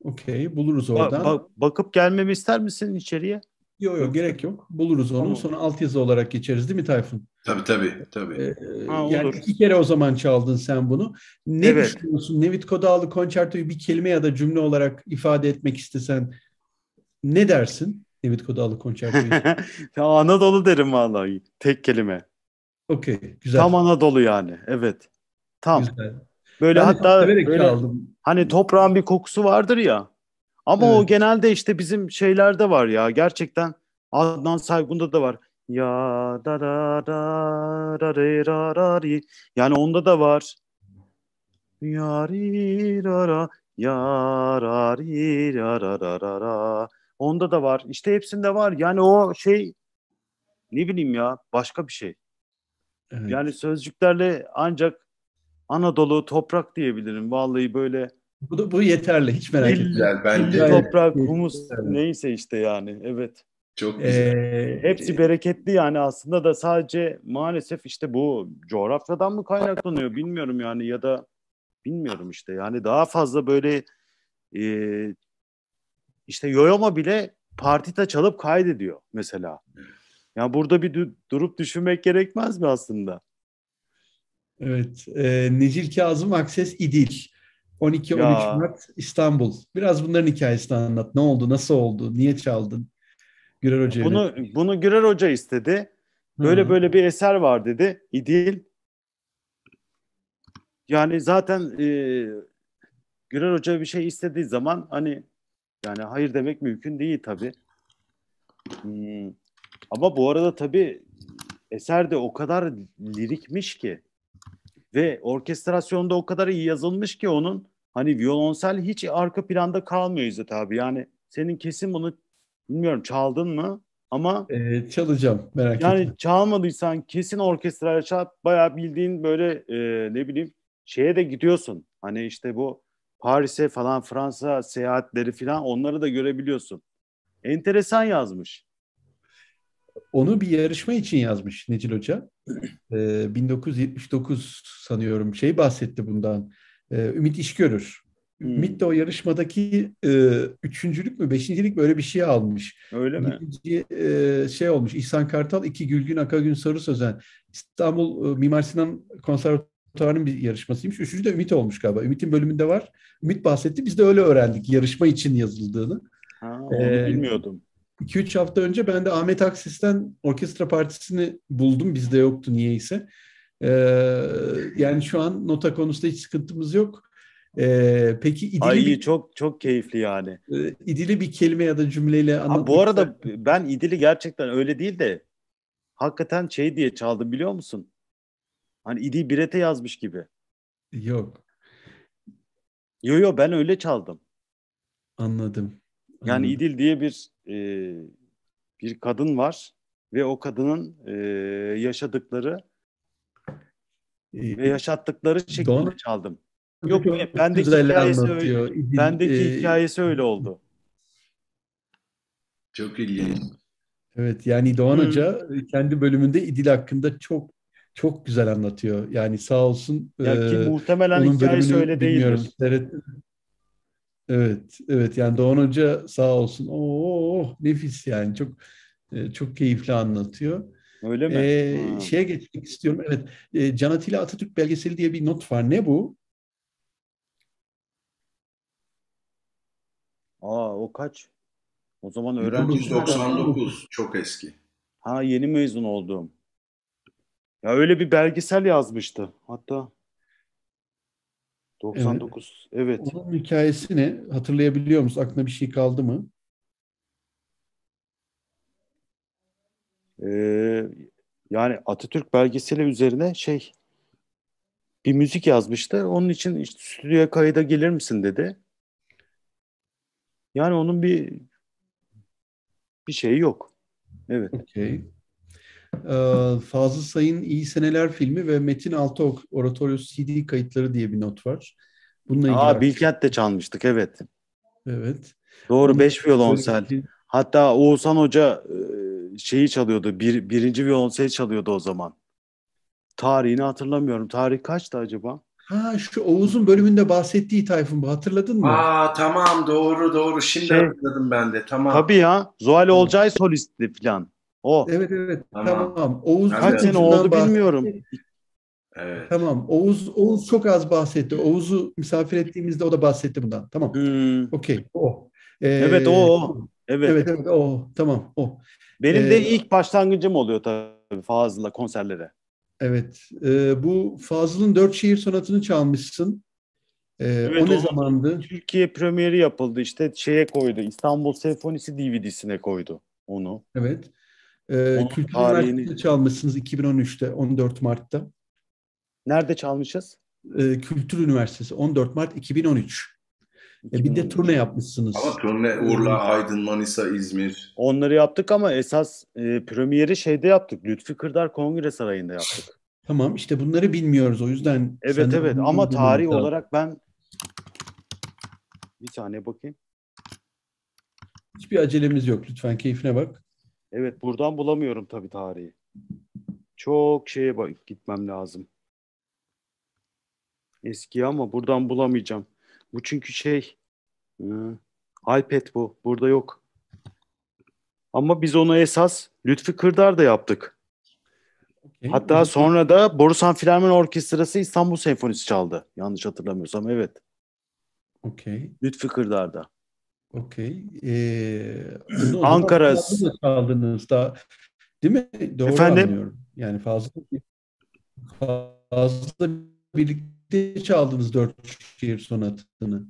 Okey buluruz oradan. Ba- ba- bakıp gelmemi ister misin içeriye? Yok yok gerek yok. Buluruz onu. Tamam. Sonra altyazı olarak geçeriz değil mi Tayfun? Tabii tabii. tabii. Ee, ha, yani olur. iki kere o zaman çaldın sen bunu. Ne evet. düşünüyorsun? Nevit Kodağlı konçertoyu bir kelime ya da cümle olarak ifade etmek istesen ne dersin? Nevit Kodağlı konçertoyu. Anadolu derim vallahi. Tek kelime. Okey, güzel. Tam Anadolu yani. Evet. Tam. Güzel. Böyle ben hatta böyle, aldım. hani toprağın bir kokusu vardır ya. Ama evet. o genelde işte bizim şeylerde var ya. Gerçekten Adnan Saygun'da da var. Ya da da da da re ra ra ri. Yani onda da var. Ya ri ra ra ya ra ri ra ra ra ra ra. Onda da var. İşte hepsinde var. Yani o şey ne bileyim ya başka bir şey. Evet. Yani sözcüklerle ancak Anadolu toprak diyebilirim. Vallahi böyle bu, da, bu yeterli hiç merak etme. bence. Toprak, humus neyse işte yani evet. Çok ee, güzel. Ee, Hepsi bereketli yani aslında da sadece maalesef işte bu coğrafyadan mı kaynaklanıyor bilmiyorum yani ya da bilmiyorum işte yani daha fazla böyle e, işte yoyoma bile partita çalıp kaydediyor mesela. Yani burada bir durup düşünmek gerekmez mi aslında? Evet. E, Necil Kazım Akses İdil. 12-13 Mart İstanbul. Biraz bunların hikayesini anlat. Ne oldu? Nasıl oldu? Niye çaldın? Gürer Hoca. Bunu, evet. bunu Gürer Hoca istedi. Böyle Hı. böyle bir eser var dedi. İdil. Yani zaten e, Gürer Hoca bir şey istediği zaman hani yani hayır demek mümkün değil tabii. Hmm. Ama bu arada tabii eser de o kadar lirikmiş ki ve orkestrasyonda o kadar iyi yazılmış ki onun hani violonsel hiç arka planda kalmıyor İzzet abi. Yani senin kesin bunu bilmiyorum çaldın mı ama ee, çalacağım merak yani etme. Yani çalmadıysan kesin orkestrayla çal bayağı bildiğin böyle e, ne bileyim şeye de gidiyorsun. Hani işte bu Paris'e falan Fransa seyahatleri falan onları da görebiliyorsun. Enteresan yazmış. Onu bir yarışma için yazmış Necil Hoca. Ee, 1979 sanıyorum şey bahsetti bundan. Ee, Ümit İşgörür. Hmm. Ümit de o yarışmadaki e, üçüncülük mü beşincilik mi öyle bir şey almış. Öyle mi? Birinci e, şey olmuş İhsan Kartal, iki Gülgün Akagün Sarı Sözen. İstanbul e, Mimar Sinan Konservatuvarı'nın bir yarışmasıymış. Üçüncü de Ümit olmuş galiba. Ümit'in bölümünde var. Ümit bahsetti biz de öyle öğrendik yarışma için yazıldığını. Ha, ee, onu ee, bilmiyordum. 2-3 hafta önce ben de Ahmet Aksis'ten orkestra partisini buldum. Bizde yoktu niyeyse. Ee, yani şu an nota konusunda hiç sıkıntımız yok. Ee, peki idili Ay, bir, çok çok keyifli yani. E, idili bir kelime ya da cümleyle anlat Bu arada ben idili gerçekten öyle değil de hakikaten şey diye çaldım biliyor musun? Hani idi birete yazmış gibi. Yok. Yo yo ben öyle çaldım. Anladım. Yani Anladım. İdil diye bir e, bir kadın var ve o kadının e, yaşadıkları ve yaşattıkları şekilde Doğru. çaldım. Yok e, bendeki hikayesi anlatıyor. öyle. Bendeki ee, hikayesi öyle oldu. Çok ilginç. Evet yani Doğan Hı. Hmm. Hoca e, kendi bölümünde İdil hakkında çok çok güzel anlatıyor. Yani sağ olsun. Ya e, ki e, muhtemelen hikayesi öyle değildir. Evet, evet yani Doğan Hoca sağ olsun. Oo, oh, nefis yani çok e, çok keyifli anlatıyor. Öyle mi? Ee, ha. şeye geçmek istiyorum. Evet. E, Can Atilla Atatürk belgeseli diye bir not var. Ne bu? Aa o kaç? O zaman öğrenci 1999 çok eski. Ha yeni mezun oldum. Ya öyle bir belgesel yazmıştı hatta. 99. Evet. evet. Onun hikayesi ne? Hatırlayabiliyor musun? Aklına bir şey kaldı mı? Ee, yani Atatürk belgeseli üzerine şey bir müzik yazmıştı Onun için işte stüdyoya kayda gelir misin dedi. Yani onun bir bir şeyi yok. Evet. Okay. Ee, Fazıl Say'ın İyi Seneler filmi ve Metin Altok Oratorio CD kayıtları diye bir not var. Bununla ilgili Aa, de çalmıştık evet. Evet. Doğru 5 violonsel. Hatta Oğuzhan Hoca e, şeyi çalıyordu. Bir, birinci violonsel çalıyordu o zaman. Tarihini hatırlamıyorum. Tarih kaçtı acaba? Ha şu Oğuz'un bölümünde bahsettiği Tayfun bu hatırladın mı? Aa tamam doğru doğru şimdi şey, hatırladım ben de tamam. Tabii ya Zuhal Olcay solisti falan. O. Evet evet tamam. tamam. Oğuz kaç sene oldu bahsetti. bilmiyorum. Evet. Tamam. Oğuz Oğuz çok az bahsetti. Oğuz'u misafir ettiğimizde o da bahsetti bundan. Tamam. Hmm. Okey. O. Ee, evet o, Evet. Evet evet o. Tamam o. Benim ee, de ilk başlangıcım oluyor tabii Fazıl'la konserlere. Evet. E, bu Fazıl'ın dört şiir sonatını çalmışsın. E, evet, o ne o, zamandı? Türkiye premieri yapıldı. İşte şeye koydu. İstanbul Senfonisi DVD'sine koydu onu. Evet. Ee, Kültür tarihini... çalmışsınız 2013'te 14 Mart'ta. Nerede çalmışız? Ee, Kültür Üniversitesi 14 Mart 2013. E ee, bir de turne yapmışsınız. Ama turne ee, Urla, Aydın, Manisa, İzmir. Onları yaptık ama esas e, premieri şeyde yaptık. Lütfi Kırdar Kongre Sarayı'nda yaptık. Tamam işte bunları bilmiyoruz o yüzden. Evet evet ama tarih da. olarak ben bir tane bakayım. Hiçbir acelemiz yok lütfen keyfine bak. Evet buradan bulamıyorum tabii tarihi. Çok şeye bak gitmem lazım. Eski ama buradan bulamayacağım. Bu çünkü şey hı, e, iPad bu. Burada yok. Ama biz ona esas Lütfi Kırdar da yaptık. Hatta sonra da Borusan Filarmoni Orkestrası İstanbul Senfonisi çaldı. Yanlış hatırlamıyorsam evet. Okey. Lütfi Kırdar'da. Okey. Ee, Ankara kaldınız da değil mi? Doğru Efendim? anlıyorum. Yani fazla fazla birlikte çaldınız dört şiir sonatını.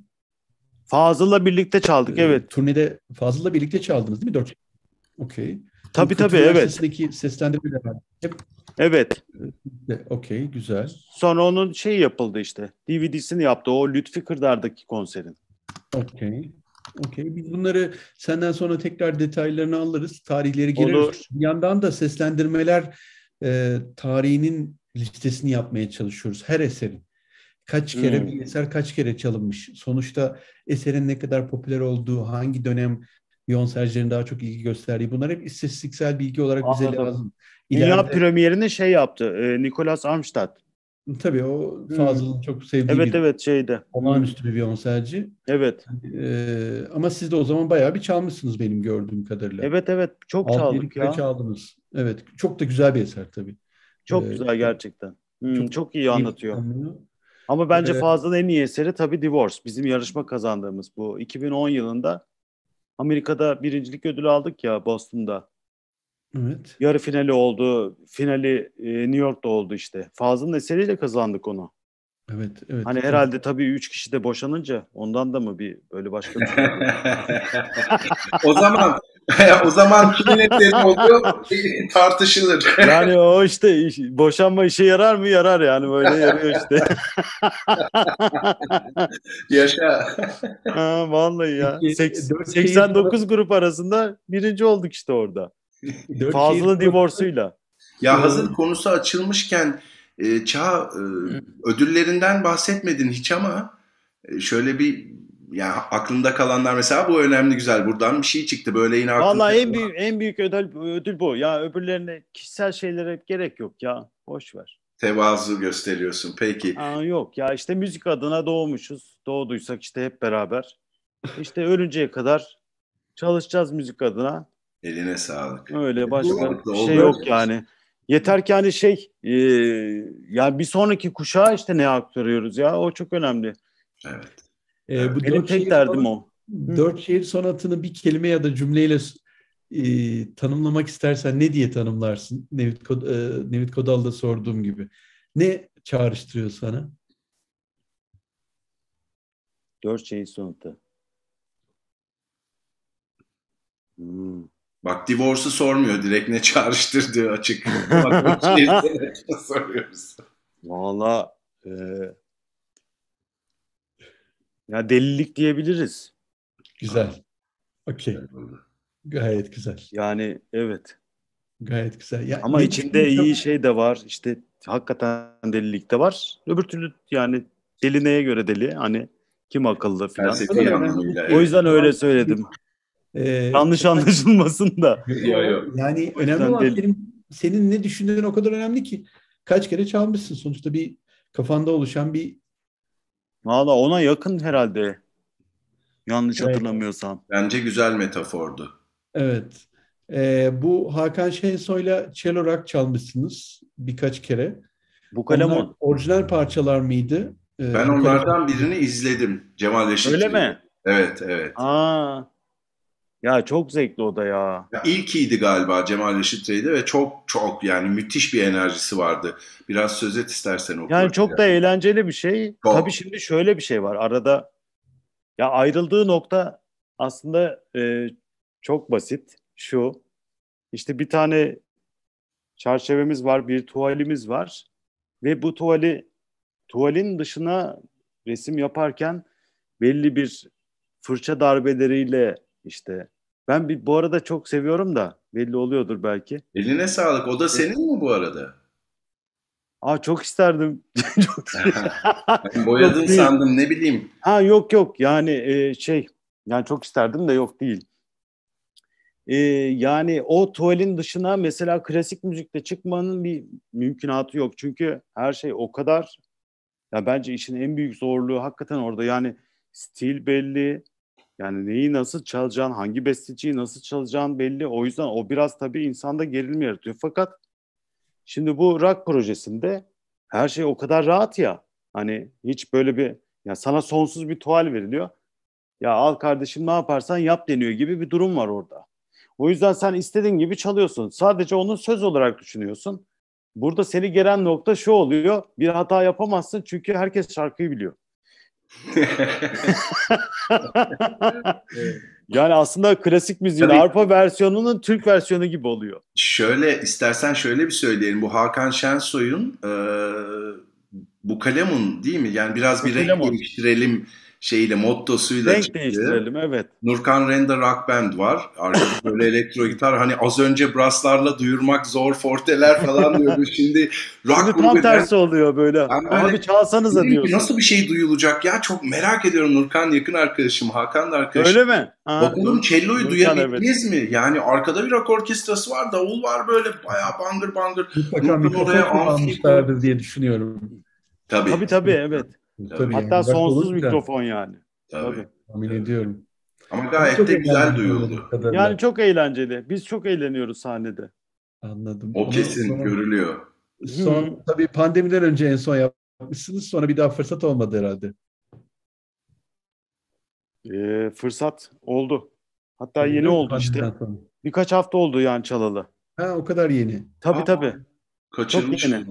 Fazla birlikte çaldık ee, evet. Turnede fazla birlikte çaldınız değil mi? Dört. Okey. Tabii tabii evet. Sesindeki seslendirme de var. Hep... Evet. Okey güzel. Sonra onun şey yapıldı işte. DVD'sini yaptı o Lütfi Kırdar'daki konserin. Okey. Okey. Biz bunları senden sonra tekrar detaylarını alırız. Tarihleri gireriz. Bir yandan da seslendirmeler e, tarihinin listesini yapmaya çalışıyoruz. Her eserin. Kaç kere hmm. bir eser kaç kere çalınmış. Sonuçta eserin ne kadar popüler olduğu, hangi dönem Yonsercilerin daha çok ilgi gösterdiği bunlar hep istatistiksel bilgi olarak Anladım. bize lazım. İleride... Dünya premierine şey yaptı. E, Nicholas Armstrong Tabii o hmm. Fazıl'ın hmm. çok sevdiği evet, bir evet, şeyde. olağanüstü bir viyonselci. Evet. Ee, ama siz de o zaman bayağı bir çalmışsınız benim gördüğüm kadarıyla. Evet evet çok Alt çaldık ya. çaldınız. Evet çok da güzel bir eser tabii. Çok ee, güzel gerçekten. Hmm, çok, çok iyi anlatıyor. Anlıyor. Ama bence ee, Fazıl'ın en iyi eseri tabii Divorce. Bizim yarışma kazandığımız bu. 2010 yılında Amerika'da birincilik ödülü aldık ya Boston'da. Evet. Yarı finali oldu. Finali e, New York'ta oldu işte. Fazıl'ın eseriyle kazandık onu. Evet, evet. Hani herhalde tabii üç kişi de boşanınca ondan da mı bir böyle başka bir şey O zaman o zaman kimin oluyor tartışılır. yani o işte boşanma işe yarar mı? Yarar yani böyle yarıyor işte. Yaşa. ha, vallahi ya. Seks, 89 grup arasında birinci olduk işte orada. Fazlı divorsuyla. Ya hazır konusu açılmışken e, Çağ e, ödüllerinden bahsetmedin hiç ama e, şöyle bir ya aklında kalanlar mesela bu önemli güzel buradan bir şey çıktı böyle yine aklında. Vallahi en büyük en büyük ödül ödül bu. Ya öbürlerine kişisel şeylere gerek yok ya. Boş ver. Tevazu gösteriyorsun. Peki. Aa, yok ya işte müzik adına doğmuşuz. Doğduysak işte hep beraber. İşte ölünceye kadar çalışacağız müzik adına. Eline sağlık. Öyle başka bir şey yok yani. Yeter ki hani şey e, yani bir sonraki kuşağa işte ne aktarıyoruz ya o çok önemli. Evet. Ee, bu Benim tek derdim o. Dört şehir sonatını bir kelime ya da cümleyle e, tanımlamak istersen ne diye tanımlarsın? Nevit, Kod, e, Nevit Kodal'da sorduğum gibi. Ne çağrıştırıyor sana? Dört şehir sonatı. Hmm. Bak divorce'u sormuyor direkt ne çağrıştır açık. Bak şey soruyoruz. Valla e, ya delilik diyebiliriz. Güzel. Okey. Gayet güzel. Yani evet. Gayet güzel. Ya, Ama içinde iyi şey de var. İşte hakikaten delilik de var. Öbür türlü yani deli neye göre deli? Hani kim akıllı filan. O yüzden öyle söyledim. Ee, Yanlış anlaşılmasın da. Yani önemli olan senin, senin ne düşündüğün o kadar önemli ki. Kaç kere çalmışsın sonuçta bir kafanda oluşan bir... Valla ona yakın herhalde. Yanlış evet. hatırlamıyorsam. Bence güzel metafordu. Evet. Ee, bu Hakan Şensoy'la cello rock çalmışsınız birkaç kere. Bu kalem Onlar orijinal parçalar mıydı? Ee, ben onlardan birini izledim. Cemal Reşit. Öyle mi? Evet, evet. Aa, ya çok zevkli o da ya. ya ilkiydi galiba Cemal Reşitre'ydi ve çok çok yani müthiş bir enerjisi vardı. Biraz söz et istersen o. Yani çok yani. da eğlenceli bir şey. Çok. Tabii şimdi şöyle bir şey var. Arada ya ayrıldığı nokta aslında e, çok basit. Şu işte bir tane çerçevemiz var, bir tuvalimiz var ve bu tuvali tuvalin dışına resim yaparken belli bir fırça darbeleriyle işte ben bir, bu arada çok seviyorum da belli oluyordur belki. Eline sağlık. O da ee, senin mi bu arada? Aa çok isterdim. çok Boyadın yok sandım ne bileyim. Ha yok yok yani e, şey yani çok isterdim de yok değil. E, yani o tuvalin dışına mesela klasik müzikte çıkmanın bir mümkünatı yok. Çünkü her şey o kadar ya bence işin en büyük zorluğu hakikaten orada yani stil belli, yani neyi nasıl çalacağın, hangi besteciyi nasıl çalacağın belli. O yüzden o biraz tabii insanda gerilim yaratıyor. Fakat şimdi bu rock projesinde her şey o kadar rahat ya. Hani hiç böyle bir ya sana sonsuz bir tuval veriliyor. Ya al kardeşim ne yaparsan yap deniyor gibi bir durum var orada. O yüzden sen istediğin gibi çalıyorsun. Sadece onu söz olarak düşünüyorsun. Burada seni gelen nokta şu oluyor. Bir hata yapamazsın çünkü herkes şarkıyı biliyor. yani aslında klasik müziğin Tabii, arpa versiyonunun Türk versiyonu gibi oluyor. Şöyle istersen şöyle bir söyleyelim. Bu Hakan Şensoy'un e, bu kalemun değil mi? Yani biraz bu bir renk değiştirelim şeyiyle mottosuyla Renk çıktı. değiştirelim evet. Nurkan Renda Rock Band var. Arkada böyle elektro gitar hani az önce brasslarla duyurmak zor forteler falan diyordu. Şimdi rock Şimdi tam tersi oluyor böyle. Yani böyle Abi çalsanız diyorsun. Nasıl bir şey duyulacak ya çok merak ediyorum Nurkan yakın arkadaşım Hakan da arkadaşım. Öyle mi? Ha, Bakalım cello'yu duyabildiniz evet. mi? Yani arkada bir rock orkestrası var davul var böyle bayağı bangır bangır. Mutlaka mikrofon kullanmışlardır diye düşünüyorum. Tabii. Tabii tabii evet. Tabii Hatta yani, sonsuz mikrofon yani. Tabii. Tahmin ediyorum. Ama gayet çok de güzel duyuldu. Yani çok eğlenceli. Biz çok eğleniyoruz sahnede. Anladım. O kesin sonra, görülüyor. Son tabii pandemiden önce en son yapmışsınız. Sonra bir daha fırsat olmadı herhalde. Ee, fırsat oldu. Hatta pandemiden yeni oldu işte. Sonra. Birkaç hafta oldu yani çalalı. Ha o kadar yeni. Tabii Aa, tabii. Kaçırmış. Çok yeni.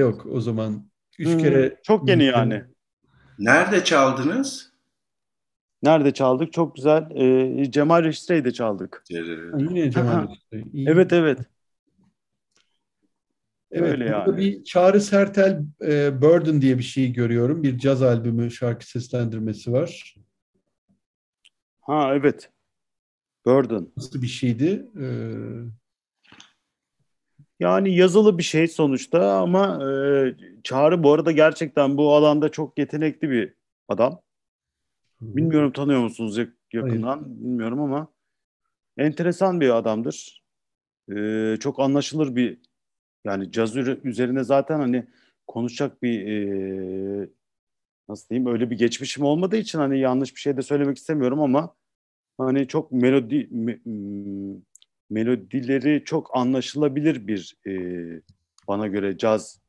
Yok o zaman. Üç Hı, hmm, kere. Çok yeni yani. Nerede çaldınız? Nerede çaldık? Çok güzel. E, Cemal Reşitre'yi çaldık. Yine Cemal Reşitre'yi. Evet evet. Evet, Öyle yani. bir Çağrı Sertel e, Burden diye bir şey görüyorum. Bir caz albümü şarkı seslendirmesi var. Ha evet. Burden. Nasıl bir şeydi? Ee, yani yazılı bir şey sonuçta ama e, Çağrı bu arada gerçekten bu alanda çok yetenekli bir adam. Bilmiyorum tanıyor musunuz yakından Hayır. bilmiyorum ama enteresan bir adamdır. E, çok anlaşılır bir yani caz üzerine zaten hani konuşacak bir e, nasıl diyeyim öyle bir geçmişim olmadığı için hani yanlış bir şey de söylemek istemiyorum ama hani çok melodi me, melodileri çok anlaşılabilir bir e, bana göre caz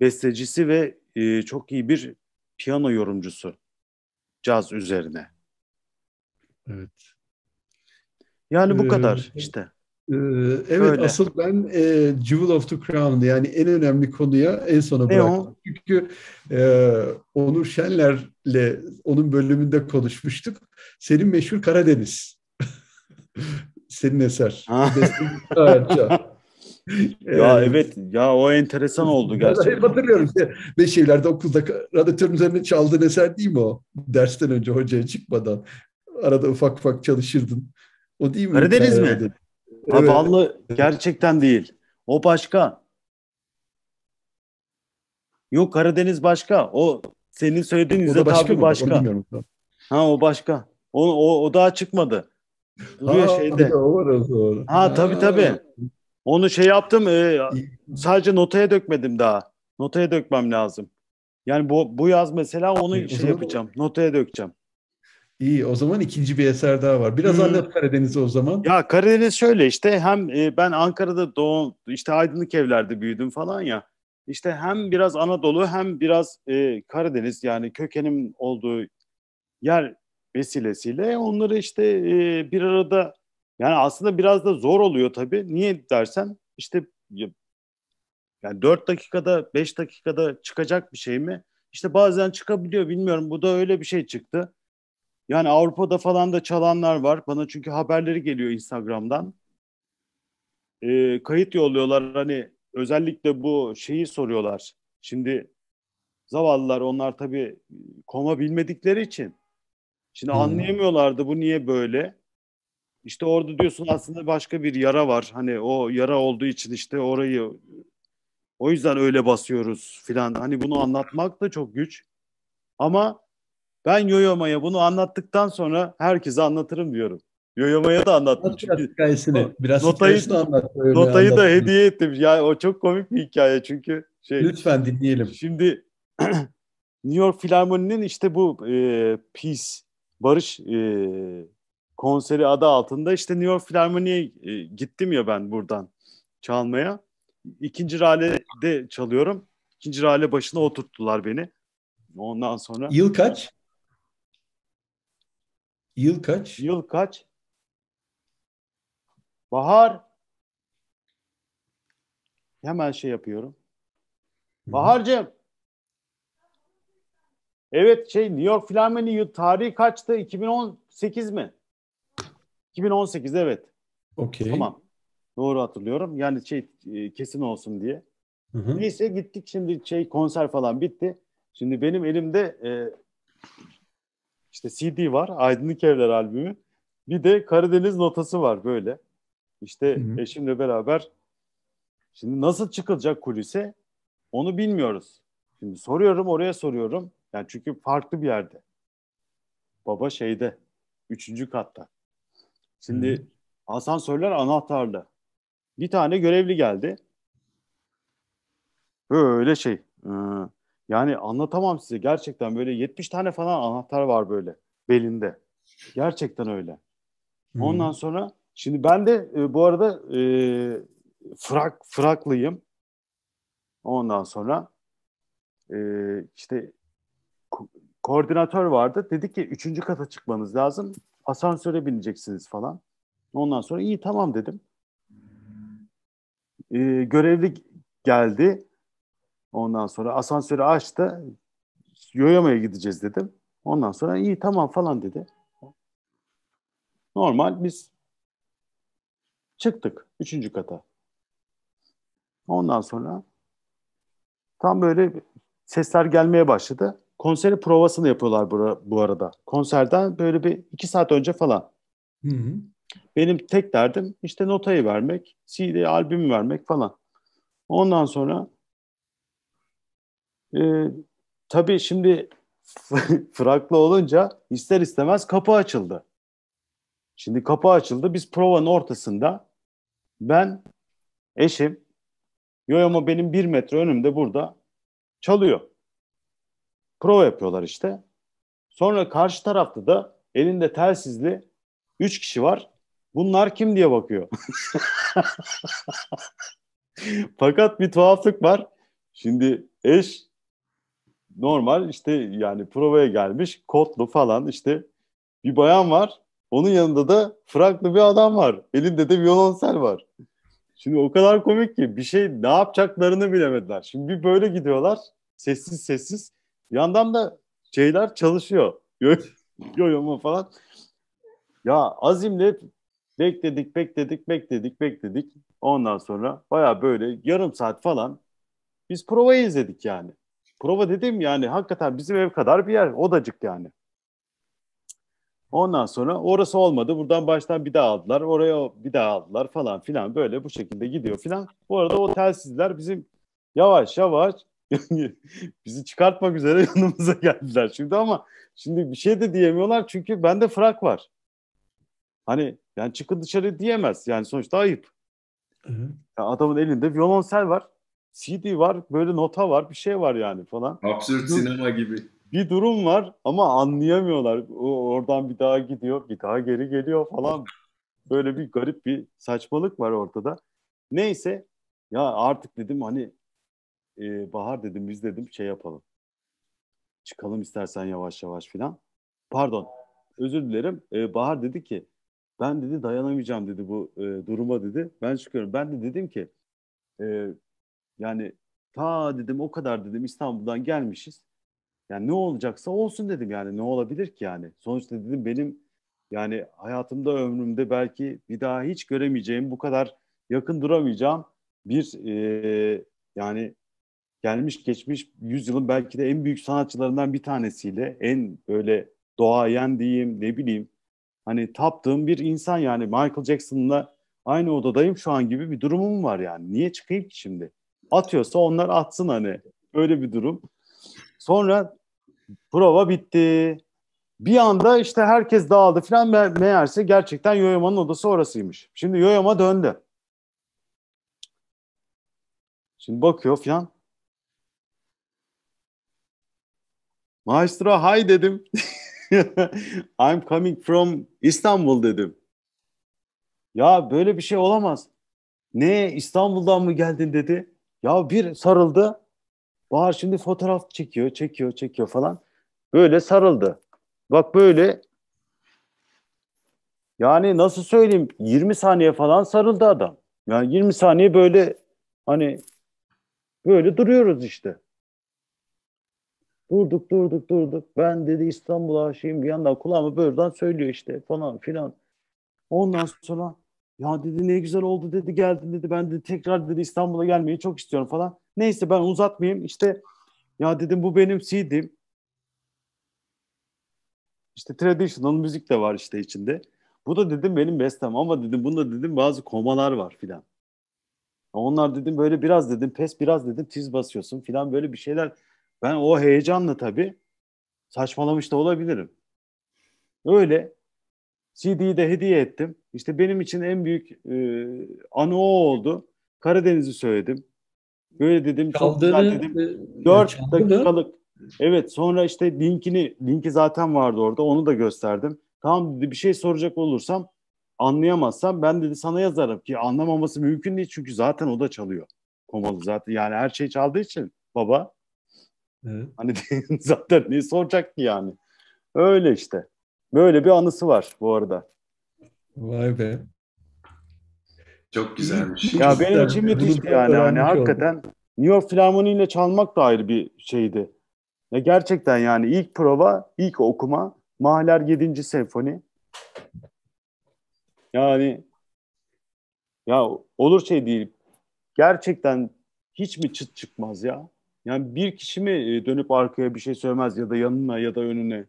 bestecisi ve e, çok iyi bir piyano yorumcusu caz üzerine. Evet. Yani bu ee, kadar işte. E, evet Öyle. asıl ben e, Jewel of the Crown yani en önemli konuya en sona bıraktım. E Çünkü e, Onur Şenler'le onun bölümünde konuşmuştuk. Senin meşhur Karadeniz. senin eser. ya evet ya o enteresan oldu gerçekten. Ben hatırlıyorum. Beş şeylerde okulda radyatörün üzerine çaldığın eser değil mi o? Dersten önce hocaya çıkmadan. Arada ufak ufak çalışırdın. O değil mi? Karadeniz mi? Evet. vallahi gerçekten değil. O başka. Yok Karadeniz başka. O senin söylediğin İzzet abi başka. başka. Ha o başka. O, o, o daha çıkmadı. Duruyor ha, şeyde. O var o zaman. Ha tabii tabii. Onu şey yaptım. E, sadece notaya dökmedim daha. Notaya dökmem lazım. Yani bu, bu yaz mesela onu e, şey yapacağım. Notaya dökeceğim. İyi o zaman ikinci bir eser daha var. Biraz hmm. anlat Karadeniz'i o zaman. Ya Karadeniz şöyle işte hem e, ben Ankara'da doğum işte aydınlık evlerde büyüdüm falan ya. İşte hem biraz Anadolu hem biraz e, Karadeniz yani kökenim olduğu yer vesilesiyle onları işte e, bir arada yani aslında biraz da zor oluyor tabii. Niye dersen işte yani 4 dakikada 5 dakikada çıkacak bir şey mi? İşte bazen çıkabiliyor bilmiyorum. Bu da öyle bir şey çıktı. Yani Avrupa'da falan da çalanlar var. Bana çünkü haberleri geliyor Instagram'dan. E, kayıt yolluyorlar hani özellikle bu şeyi soruyorlar. Şimdi zavallılar onlar tabii koma bilmedikleri için Şimdi hmm. anlayamıyorlardı bu niye böyle. İşte orada diyorsun aslında başka bir yara var. Hani o yara olduğu için işte orayı o yüzden öyle basıyoruz filan. Hani bunu anlatmak da çok güç. Ama ben Yoyoma'ya bunu anlattıktan sonra herkese anlatırım diyorum. Yoyoma'ya da anlattım. Biraz çünkü hikayesini, biraz notayı, hikayesini anlat. Notayı da hediye ettim. Yani o çok komik bir hikaye çünkü. Şey, Lütfen dinleyelim. Şimdi New York Filarmoni'nin işte bu e, Peace Barış e, konseri adı altında işte New York Filarmoni'ye e, gittim ya ben buradan çalmaya. İkinci ralede çalıyorum. İkinci rale başına oturttular beni. Ondan sonra... Yıl kaç? Yıl kaç? Yıl kaç? Bahar. Hemen şey yapıyorum. Bahar'cığım. Evet şey New York Philharmonie tarihi kaçtı? 2018 mi? 2018 evet. Okey. Tamam. Doğru hatırlıyorum. Yani şey e, kesin olsun diye. Hı hı. Neyse gittik şimdi şey konser falan bitti. Şimdi benim elimde e, işte CD var. Aydınlık Evler albümü. Bir de Karadeniz notası var böyle. İşte hı hı. eşimle beraber şimdi nasıl çıkılacak kulise onu bilmiyoruz. Şimdi soruyorum oraya soruyorum. Yani çünkü farklı bir yerde. Baba şeyde, üçüncü katta. Şimdi hmm. asansörler anahtarlı. Bir tane görevli geldi. Böyle şey. E, yani anlatamam size. Gerçekten böyle 70 tane falan anahtar var böyle belinde. Gerçekten öyle. Hmm. Ondan sonra şimdi ben de e, bu arada e, frak fraklıyım. Ondan sonra işte koordinatör vardı. Dedi ki üçüncü kata çıkmanız lazım. Asansöre bineceksiniz falan. Ondan sonra iyi tamam dedim. Ee, görevli geldi. Ondan sonra asansörü açtı. Yoyama'ya gideceğiz dedim. Ondan sonra iyi tamam falan dedi. Normal biz çıktık üçüncü kata. Ondan sonra tam böyle sesler gelmeye başladı konseri provasını yapıyorlar bura, bu arada. Konserden böyle bir iki saat önce falan. Hı hı. Benim tek derdim işte notayı vermek, CD albümü vermek falan. Ondan sonra e, tabii şimdi fraklı olunca ister istemez kapı açıldı. Şimdi kapı açıldı. Biz provanın ortasında ben, eşim, Yoyomo benim bir metre önümde burada çalıyor prova yapıyorlar işte. Sonra karşı tarafta da elinde telsizli 3 kişi var. Bunlar kim diye bakıyor. Fakat bir tuhaflık var. Şimdi eş normal işte yani provaya gelmiş kotlu falan işte bir bayan var. Onun yanında da fraklı bir adam var. Elinde de violonsel var. Şimdi o kadar komik ki bir şey ne yapacaklarını bilemediler. Şimdi bir böyle gidiyorlar sessiz sessiz. Yandan da şeyler çalışıyor. Yoyumu falan. Ya Azim'le bekledik, bekledik, bekledik, bekledik. Ondan sonra baya böyle yarım saat falan biz provayı izledik yani. Prova dedim yani hakikaten bizim ev kadar bir yer. Odacık yani. Ondan sonra orası olmadı. Buradan baştan bir daha aldılar. Oraya bir daha aldılar falan filan. Böyle bu şekilde gidiyor filan. Bu arada o telsizler bizim yavaş yavaş bizi çıkartmak üzere yanımıza geldiler şimdi ama şimdi bir şey de diyemiyorlar çünkü bende frak var. Hani yani çıkın dışarı diyemez yani sonuçta ayıp. Hı hı. adamın elinde violonsel var, CD var, böyle nota var, bir şey var yani falan. Absürt Dur, sinema gibi. Bir durum var ama anlayamıyorlar. O oradan bir daha gidiyor, bir daha geri geliyor falan. Böyle bir garip bir saçmalık var ortada. Neyse ya artık dedim hani e, Bahar dedim biz dedim şey yapalım. Çıkalım istersen yavaş yavaş filan. Pardon özür dilerim. E, Bahar dedi ki ben dedi dayanamayacağım dedi bu e, duruma dedi. Ben çıkıyorum. Ben de dedim ki e, yani ta dedim o kadar dedim İstanbul'dan gelmişiz. Yani ne olacaksa olsun dedim yani ne olabilir ki yani. Sonuçta dedim benim yani hayatımda ömrümde belki bir daha hiç göremeyeceğim bu kadar yakın duramayacağım bir e, yani gelmiş geçmiş yüzyılın belki de en büyük sanatçılarından bir tanesiyle en böyle doğayan diyeyim ne bileyim hani taptığım bir insan yani Michael Jackson'la aynı odadayım şu an gibi bir durumum var yani. Niye çıkayım ki şimdi? Atıyorsa onlar atsın hani. Öyle bir durum. Sonra prova bitti. Bir anda işte herkes dağıldı falan. Me- meğerse gerçekten Yoyama'nın odası orasıymış. Şimdi Yoyama döndü. Şimdi bakıyor falan. Maestro hi dedim. I'm coming from İstanbul dedim. Ya böyle bir şey olamaz. Ne İstanbul'dan mı geldin dedi. Ya bir sarıldı. Bahar şimdi fotoğraf çekiyor, çekiyor, çekiyor falan. Böyle sarıldı. Bak böyle yani nasıl söyleyeyim 20 saniye falan sarıldı adam. Yani 20 saniye böyle hani böyle duruyoruz işte. Durduk durduk durduk. Ben dedi İstanbul'a aşığım bir yandan kulağıma böyleden söylüyor işte falan filan. Ondan sonra ya dedi ne güzel oldu dedi geldim dedi ben dedi tekrar dedi İstanbul'a gelmeyi çok istiyorum falan. Neyse ben uzatmayayım işte ya dedim bu benim CD'm. İşte traditional müzik de var işte içinde. Bu da dedim benim bestem ama dedim bunda dedim bazı komalar var filan. Onlar dedim böyle biraz dedim pes biraz dedim tiz basıyorsun filan böyle bir şeyler ben o heyecanla tabii saçmalamış da olabilirim. Öyle CD'yi de hediye ettim. İşte benim için en büyük e, anı o oldu. Karadeniz'i söyledim. Böyle dedim Çaldırı, çok güzel dedim. E, dakikalık. Evet sonra işte linkini, linki zaten vardı orada onu da gösterdim. Tamam dedi bir şey soracak olursam anlayamazsam ben dedi sana yazarım ki anlamaması mümkün değil çünkü zaten o da çalıyor. Komalı zaten yani her şey çaldığı için baba. Evet. Hani zaten ne soracak ki yani. Öyle işte. Böyle bir anısı var bu arada. Vay be. Çok güzelmiş. Ya Çok benim için müthişti yani. Hani hakikaten oldu. New York Filarmoni ile çalmak da ayrı bir şeydi. Ya gerçekten yani ilk prova, ilk okuma Mahler 7. senfoni. Yani ya olur şey değil. Gerçekten hiç mi çıt çıkmaz ya? Yani bir kişi mi e, dönüp arkaya bir şey söylemez ya da yanına ya da önüne?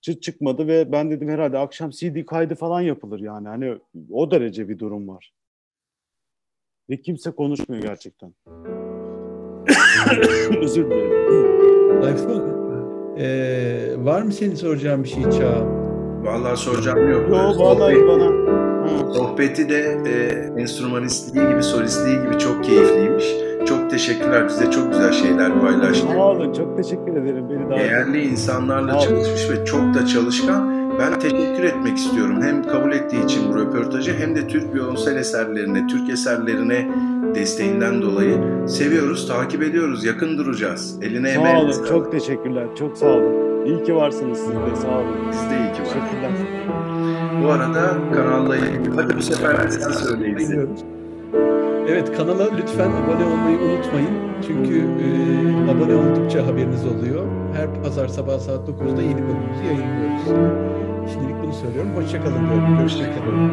Çıt çıkmadı ve ben dedim herhalde akşam CD kaydı falan yapılır yani. Hani o derece bir durum var. Ve kimse konuşmuyor gerçekten. Özür dilerim. Tayfun, ee, var mı senin soracağın bir şey Çağ? Vallahi soracağım yok. Yo vallahi bana. Sohbeti de e, enstrümanistliği gibi, solistliği gibi çok keyifliymiş teşekkürler. Bize çok güzel şeyler paylaştın. Sağ olun. Çok teşekkür ederim. Beni daha. Değerli insanlarla çalışmış ve çok da çalışkan. Ben teşekkür etmek istiyorum. Hem kabul ettiği için bu röportajı hem de Türk Beyoncel eserlerine, Türk eserlerine desteğinden dolayı seviyoruz, takip ediyoruz, yakın duracağız. Eline sağ emeğine olun. çok teşekkürler. Çok sağ olun. İyi ki varsınız siz de. Sağ olun. Siz de iyi ki varsınız. Teşekkürler. Bu arada kanalla Hadi bu sefer de sen söyleyin. Evet kanala lütfen abone olmayı unutmayın. Çünkü e, abone oldukça haberiniz oluyor. Her pazar sabah saat 9'da yeni bölümümüzü yayınlıyoruz. Şimdilik bunu söylüyorum. Hoşçakalın diyorum. Görüşmek üzere.